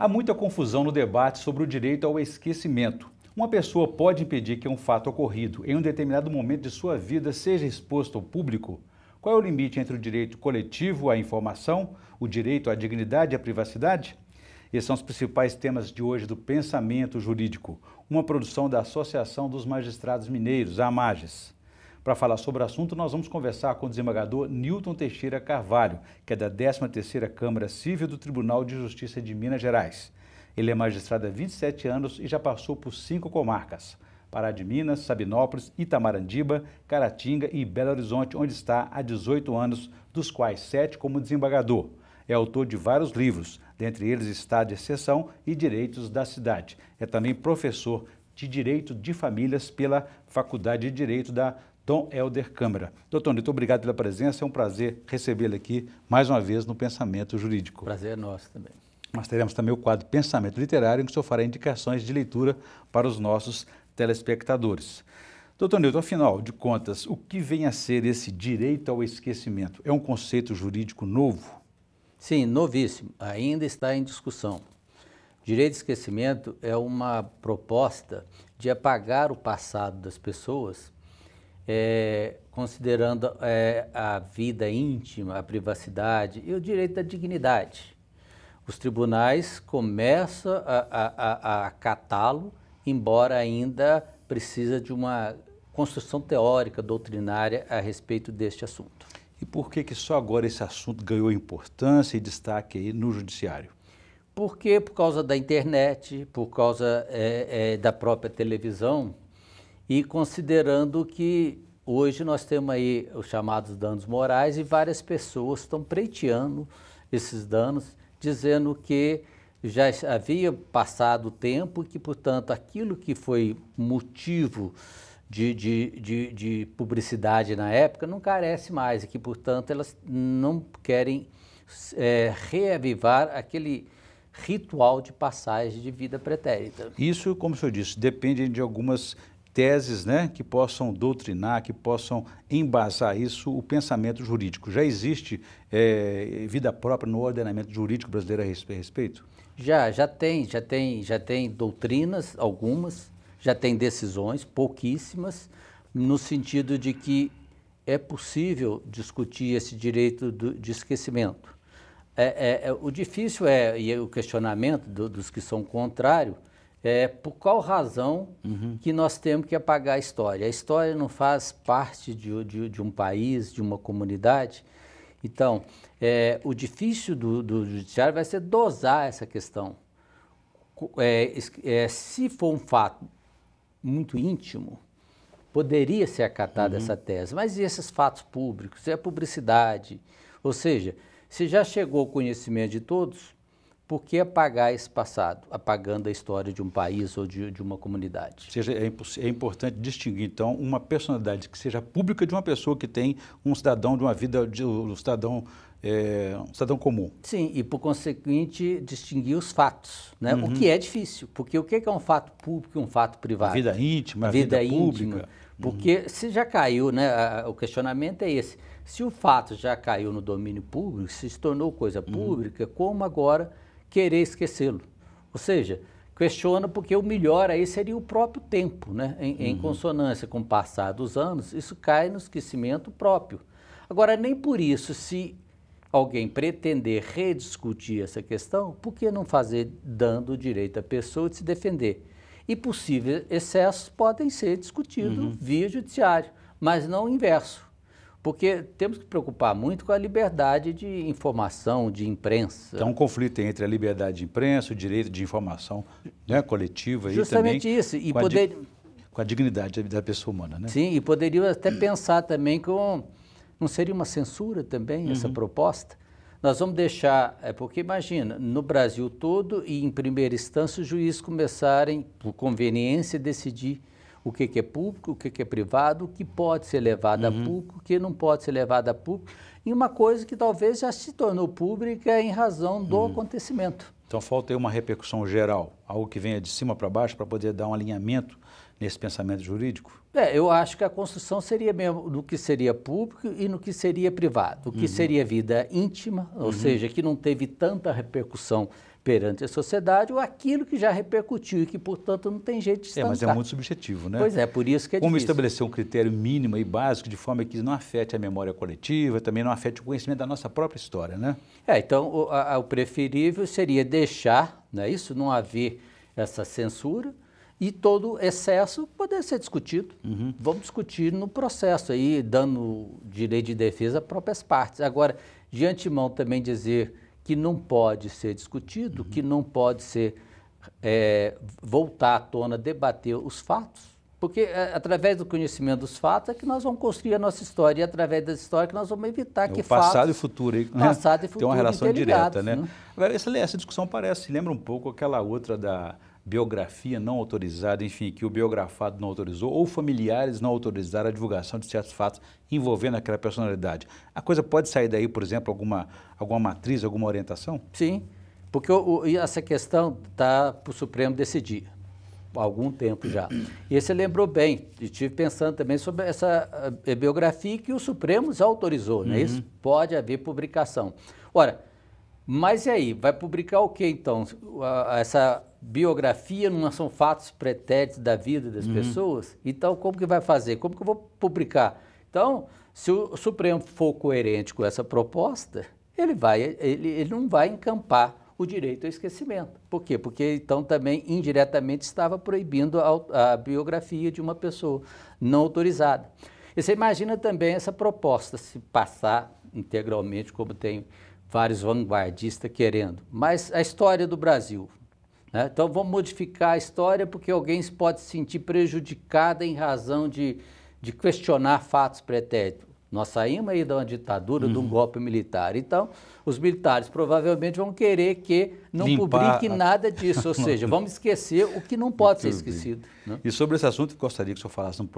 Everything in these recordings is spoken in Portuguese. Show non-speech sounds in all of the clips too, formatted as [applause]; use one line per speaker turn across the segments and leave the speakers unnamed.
Há muita confusão no debate sobre o direito ao esquecimento. Uma pessoa pode impedir que um fato ocorrido em um determinado momento de sua vida seja exposto ao público? Qual é o limite entre o direito coletivo à informação, o direito à dignidade e à privacidade? Esses são os principais temas de hoje do Pensamento Jurídico, uma produção da Associação dos Magistrados Mineiros, a AMAGES. Para falar sobre o assunto, nós vamos conversar com o desembargador Newton Teixeira Carvalho, que é da 13ª Câmara Civil do Tribunal de Justiça de Minas Gerais. Ele é magistrado há 27 anos e já passou por cinco comarcas. Pará de Minas, Sabinópolis, Itamarandiba, Caratinga e Belo Horizonte, onde está há 18 anos, dos quais sete como desembargador. É autor de vários livros, dentre eles Estado de Exceção e Direitos da Cidade. É também professor de Direito de Famílias pela Faculdade de Direito da Dom Helder Câmara. Doutor Nito, obrigado pela presença. É um prazer recebê-lo aqui mais uma vez no Pensamento Jurídico. Prazer é nosso também. Nós teremos também o quadro Pensamento Literário, em que o senhor fará indicações de leitura para os nossos telespectadores. Doutor Nilton, afinal de contas, o que vem a ser esse direito ao esquecimento? É um conceito jurídico
novo? Sim, novíssimo, ainda está em discussão. Direito de esquecimento é uma proposta de apagar o passado das pessoas, é, considerando é, a vida íntima, a privacidade e o direito da dignidade. Os tribunais começam a, a, a catá-lo, embora ainda precisa de uma construção teórica, doutrinária a respeito deste assunto. E por que, que só agora esse
assunto ganhou importância e destaque aí no judiciário?
Porque por causa da internet, por causa é, é, da própria televisão e considerando que hoje nós temos aí os chamados danos morais e várias pessoas estão preteando esses danos, dizendo que já havia passado o tempo e que, portanto, aquilo que foi motivo de, de, de, de, publicidade na época não carece mais e que, portanto, elas não querem é, reavivar aquele ritual de passagem de vida pretérita.
Isso, como o senhor disse, depende de algumas teses né, que possam doutrinar, que possam embasar isso, o pensamento jurídico. Já existe
é, vida própria no ordenamento jurídico brasileiro a respeito? Já, já tem, já tem, já tem doutrinas, algumas, já tem decisões, pouquíssimas, no sentido de que é possível discutir esse direito do, de esquecimento. É, é, é, o difícil é, e é o questionamento do, dos que são contrários, é por qual razão uhum. que nós temos que apagar a história. A história não faz parte de, de, de um país, de uma comunidade. Então, é, o difícil do, do, judiciário vai ser dosar essa questão. É, é, se for um fato muito íntimo, poderia ser acatada uhum. essa tese. Mas e esses fatos públicos? E a publicidade? Ou seja, se já chegou ao conhecimento de todos, por que apagar esse passado, apagando a história de um país ou de, de uma comunidade? Ou seja, é, é, importante distinguir, então, uma
personalidade que seja pública de uma pessoa que tem um cidadão de uma vida, de, um cidadão é, um cidadão comum.
Sim, e por conseguinte distinguir os fatos, né? Uhum. o que é difícil, porque o é que é um fato público e um fato privado? A vida íntima, a vida, vida pública. Íntima, uhum. porque uhum. se já caiu, né, o questionamento é esse, se o fato já caiu no domínio público, se tornou coisa uhum. pública, uhum. como agora querer esquecê-lo? Ou seja, questiona porque o melhor aí seria o próprio tempo, né? em, em uhum. consonância com o passar dos anos, isso cai no esquecimento próprio. Agora, nem por isso, se alguém pretender rediscutir essa questão, por que não fazer dando o direito à pessoa de se defender? E possíveis excessos podem ser discutidos uhum. via judiciário, mas não o inverso. Porque temos que preocupar muito com a liberdade de informação, de imprensa. Então, um conflito entre a liberdade de imprensa, o direito de informação
né, coletiva Justamente e também... Justamente isso. E com, poder... a, com a dignidade da pessoa humana, né?
Sim, e poderiam até pensar também com não seria uma censura também uhum. essa proposta? Nós vamos deixar, é porque imagina, no Brasil todo e em primeira instância os juízes começarem, por conveniência, decidir o que, que é público, o que, que, é privado, o que pode ser levado uhum. a público, o que não pode ser levado a público, e uma coisa que talvez já se tornou pública em razão do uhum. acontecimento. Então falta aí uma repercussão geral,
algo que venha de cima para baixo para poder dar um alinhamento nesse pensamento jurídico? É, eu acho que
a construção seria mesmo do que seria público e no que seria privado, o que uhum. seria vida íntima, ou uhum. seja, que não teve tanta repercussão perante a sociedade, ou aquilo que já repercutiu e que, portanto, não tem jeito de estancar. É, mas é muito subjetivo, né? Pois é, por isso que é Como difícil. estabelecer
um critério mínimo e básico de forma que não afete a memória coletiva, também não afete o conhecimento da nossa própria
história, né? É, então o, a, o preferível seria deixar, né, isso não haver essa censura, e todo excesso poder ser discutido. Uhum. Vamos discutir no processo aí, dando direito de defesa às próprias partes. Agora, de antemão também dizer que não pode ser discutido, uhum. que não pode ser é, voltar à tona, debater os fatos, porque é, através do conhecimento dos fatos é que nós vamos construir a nossa história e através da história é que nós vamos evitar é que o passado fatos, e futuro aí, né? passado e futuro tem uma relação direta, né? né?
Agora, essa, essa discussão parece lembra um pouco aquela outra da biografia não autorizada, enfim, que o biografado não autorizou, ou familiares não autorizaram a divulgação de certos fatos envolvendo aquela personalidade. A coisa pode sair daí, por exemplo, alguma,
alguma matriz, alguma orientação? Sim, porque o, o, essa questão está para o Supremo decidir há algum tempo já. E você lembrou bem, estive pensando também sobre essa eh, biografia que o Supremo já autorizou, uhum. é Isso uhum. pode haver publicação. Ora, mas e aí? Vai publicar o que então? Essa biografia não são fatos pretéritos da vida das uhum. pessoas, então como que vai fazer? Como que eu vou publicar? Então, se o Supremo for coerente com essa proposta, ele, vai, ele, ele não vai encampar o direito ao esquecimento. Por quê? Porque então também indiretamente estava proibindo a, a biografia de uma pessoa não autorizada. E você imagina também essa proposta se passar integralmente, como tem vários vanguardistas querendo. Mas a história do Brasil, né? Então vamos modificar a história porque alguém pode se sentir prejudicada em razão de, de questionar fatos pretéritos. Nós saímos aí de uma ditadura, uhum. de um uhum. golpe militar. Então, os militares provavelmente vão querer que não Limpar publique a... nada disso, ou [laughs] seja, vamos esquecer o que não pode ser esquecido.
Né? E sobre esse assunto, eu gostaria que o senhor falasse no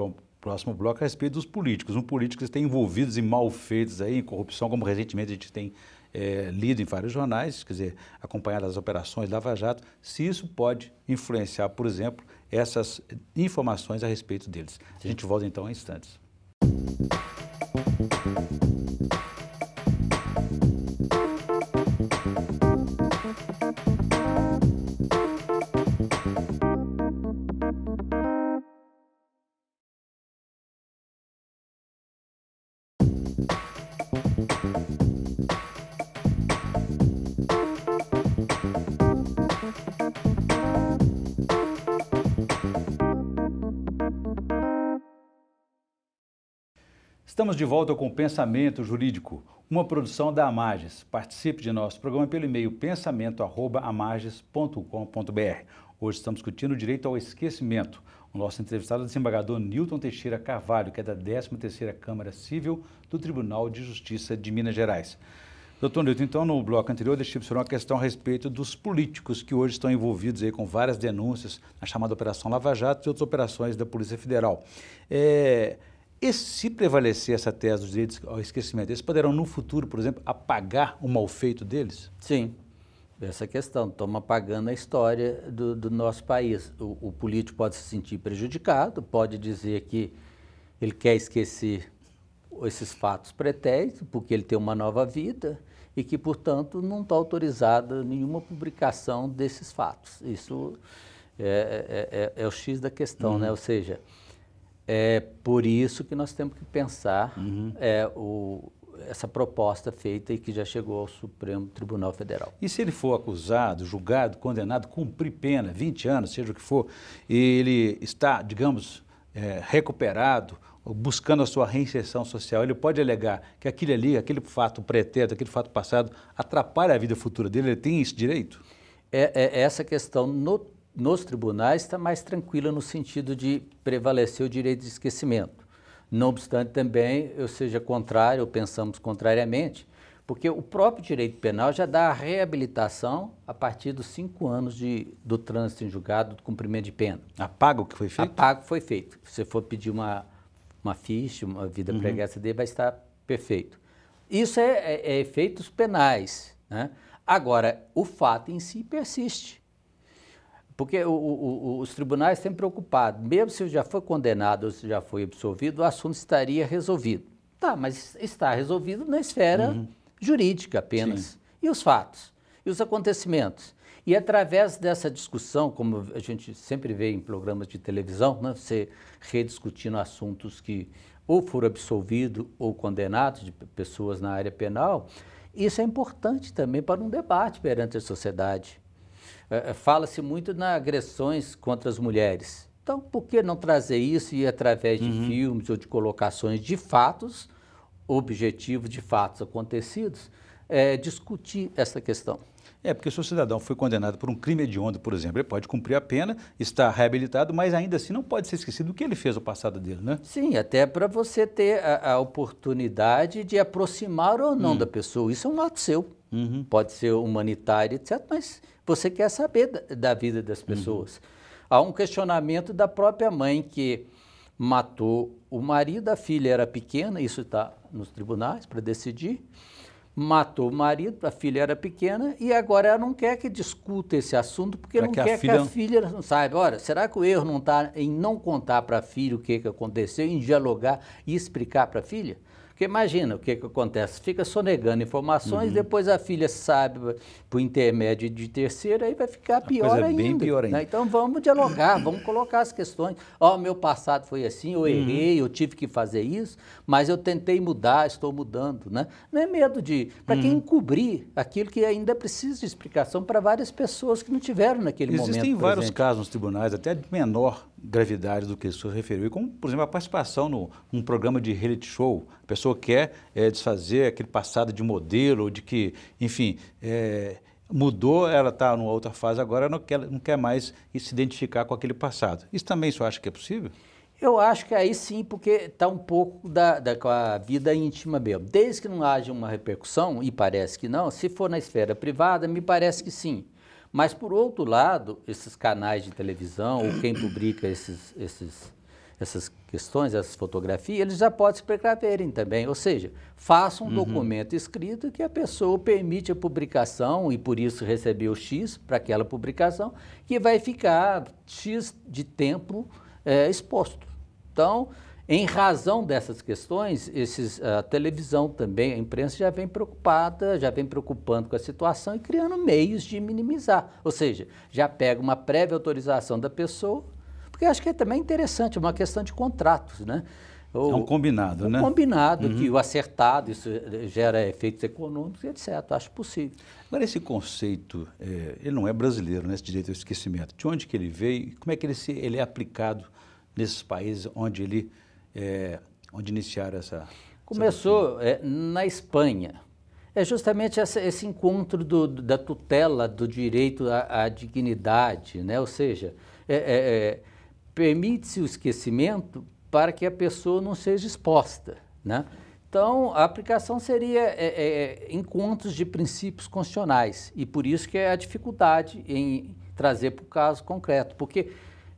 próximo bloco a respeito dos políticos. Um político que está envolvidos em malfeitos, aí, em corrupção, como recentemente a gente tem é, lido em vários jornais, quer dizer, acompanhado as operações Lava Jato, se isso pode influenciar, por exemplo, essas informações a respeito deles. Sim. A gente volta então em instantes. Estamos de volta com o Pensamento Jurídico, uma produção da Amages. Participe de nosso programa pelo e-mail pensamento.amages.com.br. Hoje estamos discutindo o direito ao esquecimento. O nosso entrevistado é o desembargador Newton Teixeira Carvalho, que é da 13ª Câmara Civil do Tribunal de Justiça de Minas Gerais. Doutor Newton, então no bloco anterior deixei para uma questão a respeito dos políticos que hoje estão envolvidos aí com várias denúncias na chamada Operação Lava Jato e outras operações da Polícia Federal. É, e se prevalecer essa tese dos direitos ao esquecimento, eles poderão no futuro, por exemplo, apagar
o mal feito deles? Sim, essa é questão. Estamos apagando a história do, do nosso país. O, o, político pode se sentir prejudicado, pode dizer que ele quer esquecer esses fatos pretéritos, porque ele tem uma nova vida e que, portanto, não está autorizada nenhuma publicação desses fatos. Isso é, é, é, é o X da questão, hum. né? Uhum. Ou seja, é por isso que nós temos que pensar uhum. é, o, essa proposta feita e que já chegou ao Supremo Tribunal Federal. E se ele for acusado, julgado, condenado, cumprir pena,
20 anos, seja o que for, e ele está, digamos, é, recuperado, buscando a sua reinserção social, ele pode alegar que aquilo ali, aquele fato pretérito, aquele fato
passado, atrapalha a vida futura dele, ele tem esse direito? É, é essa questão no nos tribunais está mais tranquila no sentido de prevalecer o direito de esquecimento. Não obstante também eu seja contrário, ou pensamos contrariamente, porque o próprio direito penal já dá a reabilitação a partir dos cinco anos de, do trânsito em julgado, do cumprimento de pena. Apaga o que foi feito? Apaga o que foi feito. Se você for pedir uma, uma ficha, uma vida uhum. pregressa dele, vai estar perfeito. Isso é, é, é efeitos penais. Né? Agora, o fato em si persiste. Porque o, o, os tribunais têm preocupado, mesmo se já foi condenado ou se já foi absolvido, o assunto estaria resolvido. Tá, mas está resolvido na esfera uhum. jurídica apenas. Sim. E os fatos? E os acontecimentos? E através dessa discussão, como a gente sempre vê em programas de televisão, né, você rediscutindo assuntos que ou foram absolvidos ou condenados de pessoas na área penal, isso é importante também para um debate perante a sociedade. É, é, fala-se muito nas agressões contra as mulheres. Então, por que não trazer isso e através de uhum. filmes ou de colocações de fatos, objetivos de fatos acontecidos, é, discutir essa questão? É, porque se o cidadão foi condenado por um crime hediondo, por exemplo, ele pode
cumprir a pena, está reabilitado, mas ainda assim não pode ser esquecido o que ele fez o passado dele, né? Sim, até
para você ter a, a, oportunidade de aproximar ou não hum. da pessoa. Isso é um ato seu. Uhum. Pode ser humanitário, etc., mas você quer saber da, da vida das uhum. pessoas. Uhum. Há um questionamento da própria mãe que matou o marido, a filha era pequena, isso está nos tribunais para decidir matou o marido, a filha era pequena, e agora ela não quer que discuta esse assunto, porque pra não que quer a filha... que a filha não saiba. Olha, será que o erro não está em não contar para a filha o que, que aconteceu, em dialogar e explicar para a filha? Porque imagina o que, que acontece, fica sonegando informações, uhum. depois a filha sabe por intermédio de terceiro, aí vai ficar pior é ainda, bem pior ainda. Né? Então vamos dialogar, vamos colocar as questões. Ó, oh, meu passado foi assim, eu uhum. errei, uhum. eu tive que fazer isso, mas eu tentei mudar, estou mudando, né? Não é medo de, para uhum. quem encobrir aquilo que ainda precisa de explicação para várias pessoas que não tiveram naquele Existem momento. Existem vários presente.
casos nos tribunais, até de menor, gravidade do que o senhor referiu. E como, por exemplo, a participação no, num programa de reality show. A pessoa quer é, desfazer aquele passado de modelo, de que, enfim, é, mudou, ela está numa outra fase agora, ela não quer, não quer mais
se identificar com aquele passado. Isso também senhor acha que é possível? Eu acho que aí sim, porque está um pouco da, da com a vida íntima mesmo. Desde que não haja uma repercussão, e parece que não, se for na esfera privada, me parece que sim. Mas, por outro lado, esses canais de televisão, ou quem publica esses, esses, essas questões, essas fotografias, eles já podem se precaverem também. Ou seja, faça um uhum. documento escrito que a pessoa permite a publicação e por isso recebeu X para aquela publicação, que vai ficar X de tempo é, exposto. Então, em razão dessas questões, esses, a ah, televisão também, a imprensa já vem preocupada, já vem preocupando com a situação e criando meios de minimizar. Ou seja, já pega uma prévia autorização da pessoa, porque acho que é também interessante, é uma questão de contratos, né? Ou, é um combinado, é um né? combinado, uhum. que o acertado, isso eh, gera efeitos econômicos, etc.
Acho possível. Agora, esse conceito, é, ele não é brasileiro, né, esse direito ao esquecimento. De onde que ele veio como é que ele, se, ele é aplicado nesses países onde ele é, onde iniciaram essa.
Começou essa é, na Espanha. É justamente essa, esse encontro do, da tutela do direito à, à dignidade, né? ou seja, é, é, é, permite-se o esquecimento para que a pessoa não seja exposta. Né? Então, a aplicação seria é, encontros de princípios constitucionais, e por isso que é a dificuldade em trazer para o caso concreto, porque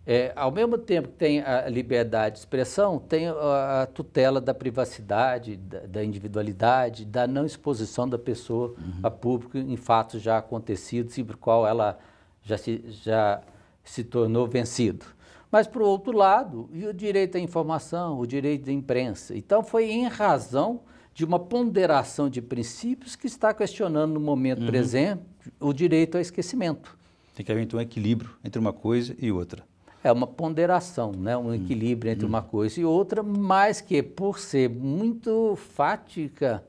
é, ao mesmo tempo que tem a liberdade de expressão, tem a, tutela da privacidade, da, da, individualidade, da não exposição da pessoa uhum. a público em fatos já acontecidos e por qual ela já se, já se tornou vencido. Mas, por outro lado, e o direito à informação, o direito à imprensa? Então, foi em razão de uma ponderação de princípios que está questionando no momento uhum. presente o direito ao esquecimento. Tem que haver, então, um equilíbrio entre uma coisa e outra é uma ponderação, né? um hum, equilíbrio entre uma hum. coisa e outra, mas que, por ser muito fática,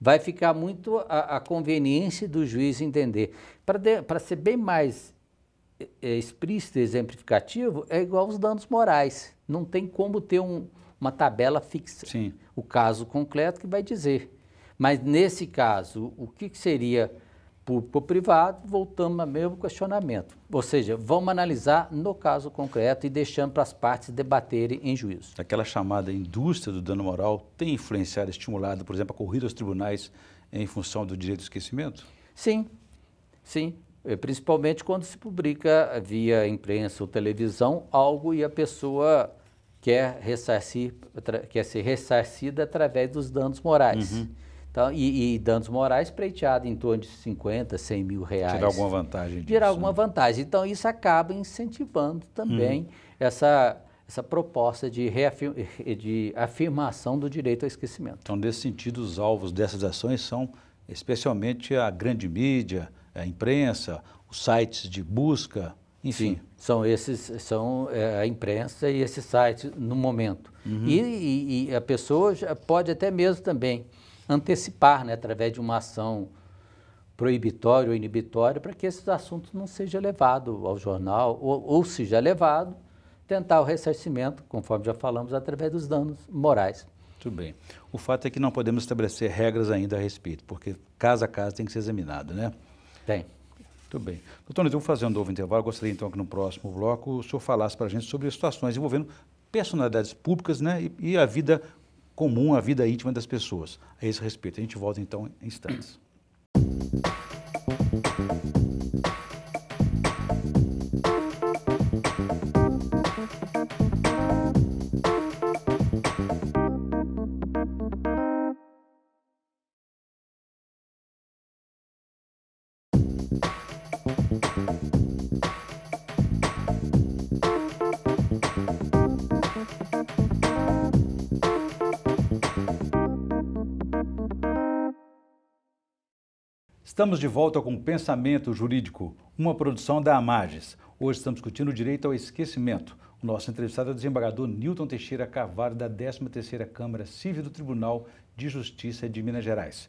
vai ficar muito a, a conveniência do juiz entender. Para ser bem mais é, é, explícito e exemplificativo, é igual aos danos morais. Não tem como ter um, uma tabela fixa. Sim. O caso concreto que vai dizer. Mas, nesse caso, o que, que seria público ou privado, voltamos ao mesmo questionamento. Ou seja, vamos analisar no caso concreto e deixando para as partes debaterem em juízo. Aquela chamada indústria
do dano moral tem influenciado, estimulado, por exemplo, a corrida aos tribunais em função do direito de
esquecimento? Sim, sim. É, principalmente quando se publica via imprensa ou televisão algo e a pessoa quer, ressarcir, quer ser ressarcida através dos danos morais. Uhum. Então, e, e, danos morais preteados em torno de 50, 100 mil reais. Tirar alguma vantagem disso. Tirar alguma né? vantagem. Então, isso acaba incentivando também uhum. essa, essa proposta de, de afirmação do direito ao esquecimento. Então, nesse sentido, os alvos dessas ações são especialmente a grande mídia, a imprensa, os sites de busca, enfim. Sim, são esses, são é, a imprensa e esses sites no momento. Uhum. E, e, e a pessoa pode até mesmo também antecipar, né, através de uma ação proibitória ou inibitória, para que esses assuntos não sejam levados ao jornal, ou, ou seja levado, tentar o ressarcimento, conforme já falamos, através dos danos morais. Muito bem. O fato é que não podemos estabelecer regras ainda a respeito, porque caso a caso
tem que ser examinado, né? Tem. Muito bem. Doutor, eu vou fazer um novo intervalo. gostaria então que no próximo bloco o senhor falasse para a gente sobre situações envolvendo personalidades públicas né, e, e a vida comum à vida íntima das pessoas. A esse respeito, a gente volta então em instantes. Estamos de volta com Pensamento Jurídico, uma produção da Amages. Hoje estamos discutindo o direito ao esquecimento. O nosso entrevistado é o desembargador Newton Teixeira Cavalho, da 13ª Câmara Civil do Tribunal de Justiça de Minas Gerais.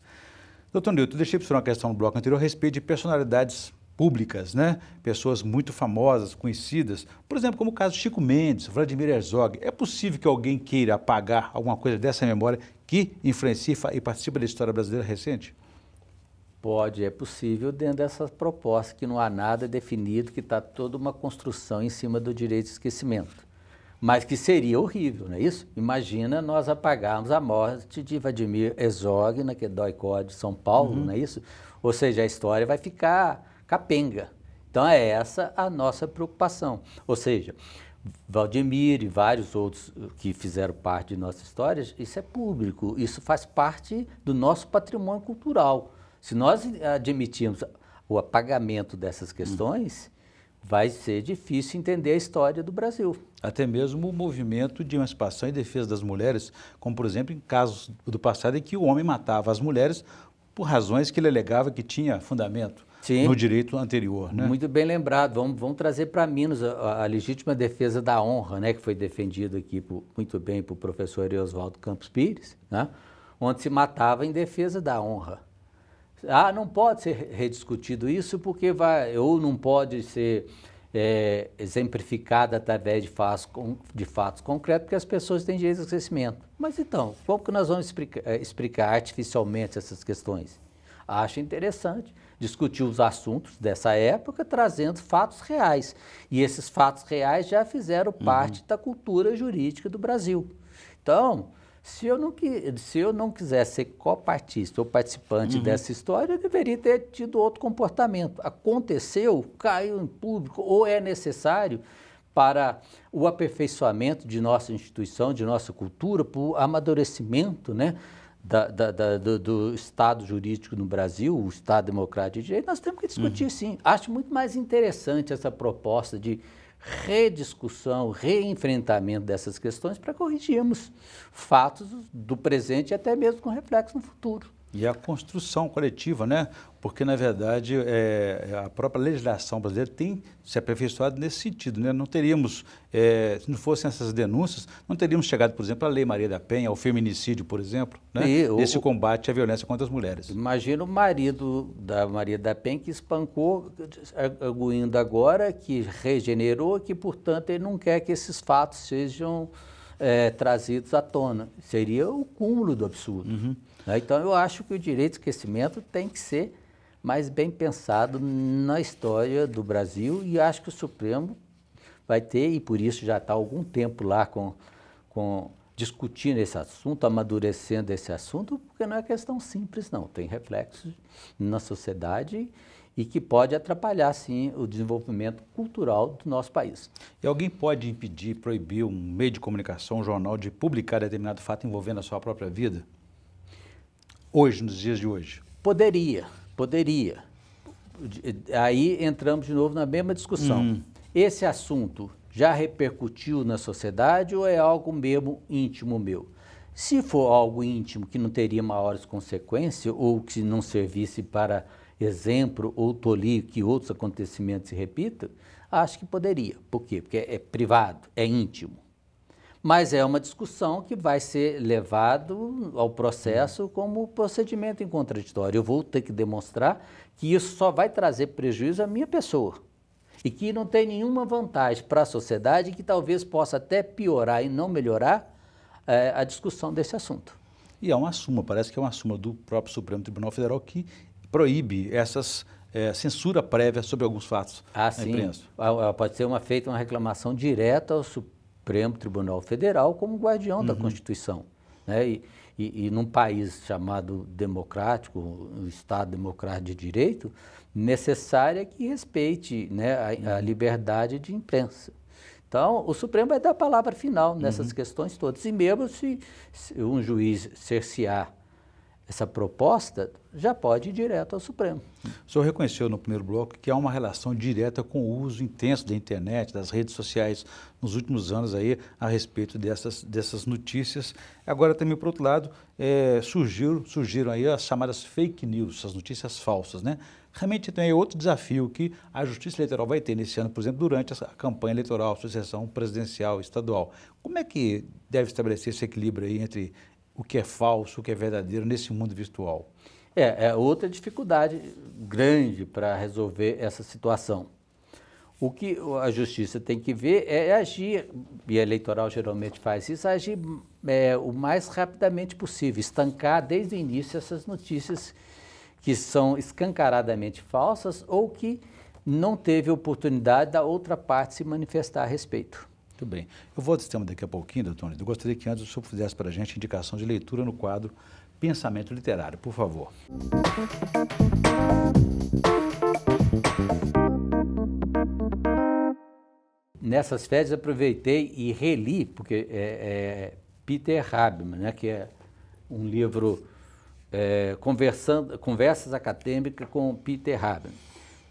Doutor Newton, deixei para o uma questão no bloco anterior a respeito de personalidades públicas, né? Pessoas muito famosas, conhecidas, por exemplo, como o caso Chico Mendes, Vladimir Herzog. É possível que alguém queira apagar alguma
coisa dessa memória que influencia e participa da história brasileira recente? Pode, é possível dentro dessa proposta que não há nada definido, que está toda uma construção em cima do direito de esquecimento. Mas que seria horrível, não é isso? Imagina nós apagarmos a morte de Vladimir Herzog na Quedói de São Paulo, uhum. não é isso? Ou seja, a história vai ficar capenga. Então é essa a nossa preocupação. Ou seja, Valdemir e vários outros uh, que fizeram parte de nossas histórias, isso é público, isso faz parte do nosso patrimônio cultural. Se nós admitirmos o apagamento dessas questões, hum. vai ser difícil entender a história do Brasil. Até mesmo o movimento de emancipação e defesa das mulheres,
como por exemplo em casos do passado em que o homem matava as mulheres por razões que ele alegava que tinha fundamento. Sim. no direito anterior. Né? Muito
bem lembrado. Vamos, vamos trazer para Minas a, a, legítima defesa da honra, né, que foi defendida aqui por, muito bem por professor Oswaldo Campos Pires, né, onde se matava em defesa da honra. Ah, não pode ser rediscutido isso porque vai, ou não pode ser é, exemplificada através de fatos, de fatos concretos, porque as pessoas têm direito de crescimento. Mas então, como que nós vamos explicar, é, explicar artificialmente essas questões? Acho interessante discutir os assuntos dessa época, trazendo fatos reais. E esses fatos reais já fizeram uhum. parte uhum. da cultura jurídica do Brasil. Então, se eu não, se eu não quisesse ser copartista ou participante uhum. dessa história, eu deveria ter tido outro comportamento. Aconteceu, caiu em público, ou é necessário para o aperfeiçoamento de nossa instituição, de nossa cultura, para o amadurecimento né, da, da, da, do, do, Estado jurídico no Brasil, o Estado democrático de direito, nós temos que discutir uhum. sim. Acho muito mais interessante essa proposta de rediscussão, reenfrentamento dessas questões para corrigirmos fatos do presente e até mesmo com reflexo no futuro. E a construção coletiva, né?
Porque, na verdade, é, é, a própria legislação brasileira tem se aperfeiçoado nesse sentido. Né? Não teríamos, é, se não fossem essas denúncias, não teríamos chegado, por exemplo, à Lei Maria da Penha, ao feminicídio, por exemplo, né? esse
combate à violência contra as mulheres. Imagina o marido da Maria da Penha que espancou, arguindo agora que regenerou, que, portanto, ele não quer que esses fatos sejam é, trazidos à tona. Seria o cúmulo do absurdo. Uhum. Né? Então, eu acho que o direito de esquecimento tem que ser mais bem pensado na história do Brasil e acho que o Supremo vai ter, e por isso já está algum tempo lá com, com, discutindo esse assunto, amadurecendo esse assunto, porque não é questão simples, não. Tem reflexos na sociedade e que pode atrapalhar, sim, o desenvolvimento cultural do nosso país. E alguém pode impedir, proibir um meio de comunicação, um jornal, de publicar determinado fato
envolvendo a sua própria vida?
hoje, nos dias de hoje? Poderia, poderia. Eh, aí entramos de novo na mesma discussão. Hum. Esse assunto já repercutiu na sociedade ou é algo mesmo íntimo meu? Se for algo íntimo que não teria maiores consequências ou que não servisse para exemplo ou tolir que outros acontecimentos se repitam, acho que poderia. Por quê? Porque é privado, é íntimo. Mas é uma discussão que vai ser levado ao processo como procedimento em contraditório. Eu vou ter que demonstrar que isso só vai trazer prejuízo à minha pessoa e que não tem nenhuma vantagem para a sociedade que talvez possa até piorar e não melhorar é, a discussão desse assunto.
E há é uma suma. parece que é uma suma do próprio Supremo Tribunal Federal que proíbe
essas é, censura prévia sobre alguns fatos. Ah, sim. Ah, ah, pode ser uma, feita uma reclamação direta ao Supremo Supremo Tribunal Federal como guardião uhum. da Constituição. Né? E, e, e, num país chamado democrático, um Estado democrático de direito, necessária é que respeite né, a, a, uhum. liberdade de imprensa. Então, o Supremo vai dar a palavra final nessas uhum. questões todas. E mesmo se, se um juiz cercear essa proposta, já pode ir direto ao
Supremo. O senhor reconheceu no primeiro bloco que há uma relação direta com o uso intenso da internet, das redes sociais nos últimos anos aí a respeito dessas, dessas notícias. Agora também, por outro lado, é, surgiram, surgiram aí as chamadas fake news, as notícias falsas, né? Realmente tem então, é outro desafio que a Justiça Eleitoral vai ter nesse ano, por exemplo, durante a campanha eleitoral, a sucessão presidencial estadual. Como é que deve estabelecer esse equilíbrio aí entre
o que é falso, o que é verdadeiro nesse mundo virtual. É, é outra dificuldade grande para resolver essa situação. O que a justiça tem que ver é agir, e a eleitoral geralmente faz isso, agir é, o mais rapidamente possível, estancar desde o início essas notícias que são escancaradamente falsas ou que não teve oportunidade da outra parte se manifestar a respeito. Muito bem. Eu vou ao sistema daqui a pouquinho, doutor eu Gostaria que antes o senhor fizesse para a gente
indicação de leitura no quadro Pensamento Literário, por favor.
Nessas férias aproveitei e reli, porque é, é Peter Habman, né, que é um livro é, conversando, Conversas Acadêmicas com Peter Habman.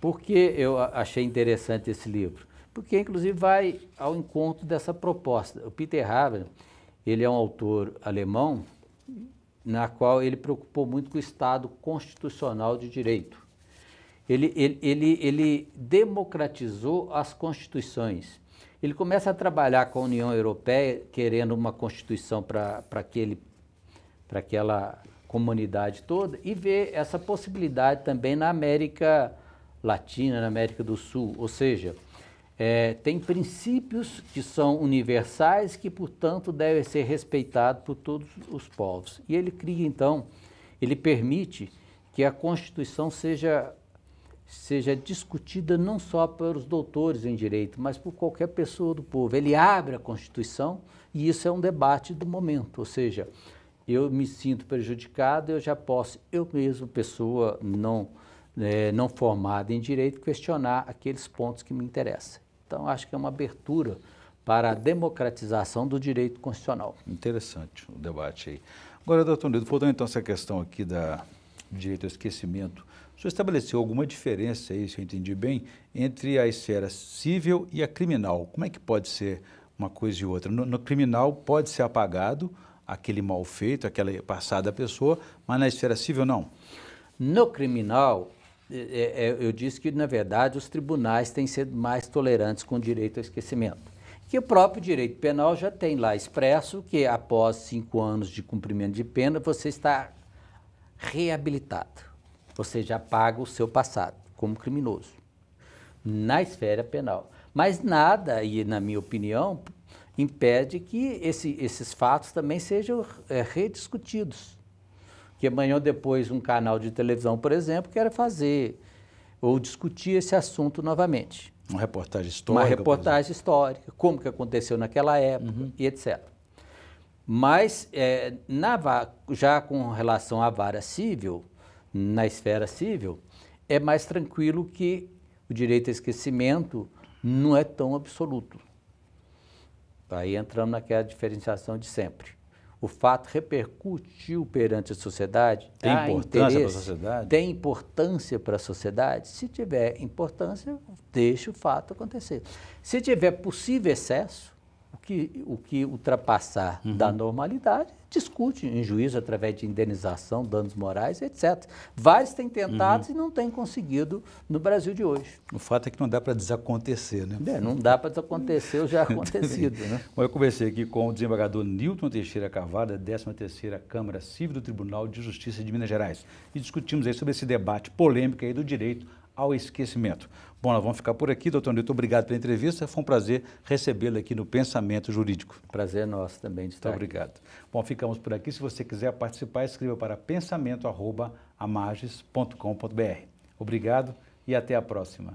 Por que eu achei interessante esse livro? porque inclusive vai ao encontro dessa proposta. O Peter Haber, ele é um autor alemão, na qual ele preocupou muito com o Estado constitucional de direito. Ele, ele, ele, ele democratizou as constituições. Ele começa a trabalhar com a União Europeia, querendo uma constituição para aquela comunidade toda, e vê essa possibilidade também na América Latina, na América do Sul. Ou seja, é, tem princípios que são universais que, portanto, devem ser respeitados por todos os povos. E ele cria, então, ele permite que a Constituição seja, seja discutida não só pelos doutores em direito, mas por qualquer pessoa do povo. Ele abre a Constituição e isso é um debate do momento, ou seja, eu me sinto prejudicado, eu já posso, eu mesmo, pessoa não, é, não formada em direito, questionar aqueles pontos que me interessam. Então, acho que é uma abertura para a democratização do direito constitucional. Interessante o debate aí. Agora,
doutor Nido, voltando então a essa questão aqui da direito ao esquecimento, o senhor estabeleceu alguma diferença aí, se eu entendi bem, entre a esfera civil e a criminal? Como é que pode ser uma coisa e outra? No, no criminal pode ser apagado aquele mal
feito, aquela passada pessoa, mas na esfera civil não? No criminal, é, é, eu disse que, na verdade, os tribunais têm sido mais tolerantes com o direito ao esquecimento. Que o próprio direito penal já tem lá expresso que, após cinco anos de cumprimento de pena, você está reabilitado. Você já paga o seu passado como criminoso, na esfera penal. Mas nada, e na minha opinião, impede que esse, esses fatos também sejam é, rediscutidos que amanhã ou depois um canal de televisão, por exemplo, quer fazer ou discutir esse assunto novamente.
Uma reportagem histórica. Uma reportagem
histórica, como que aconteceu naquela época uhum. e etc. Mas é, na, já com relação à vara civil, na esfera civil, é mais tranquilo que o direito a esquecimento não é tão absoluto. Tá aí entramos naquela diferenciação de sempre o fato repercutiu perante a sociedade? Tem importância para a sociedade? Tem importância para a sociedade? Se tiver importância, deixe o fato acontecer. Se tiver possível excesso, que o que ultrapassar uhum. da normalidade discute em juízo através de indenização, danos morais, etc. Vários têm tentado uhum. e não têm conseguido no Brasil de hoje. O fato é que não dá para desacontecer, né? É, não dá para desacontecer o já é acontecido, né?
Bom, [laughs] eu conversei aqui com o desembargador Nilton Teixeira Cavada, 13ª Câmara Civil do Tribunal de Justiça de Minas Gerais, e discutimos aí sobre esse debate polêmico aí do direito ao esquecimento. Bom, nós vamos ficar por aqui, doutor Nilton. Obrigado pela entrevista. Foi um prazer recebê-lo aqui no Pensamento Jurídico. Prazer é nosso também de estar Muito obrigado. Bom, ficamos por aqui. Se você quiser participar, escreva para pensamento.amages.com.br. Obrigado e até a próxima.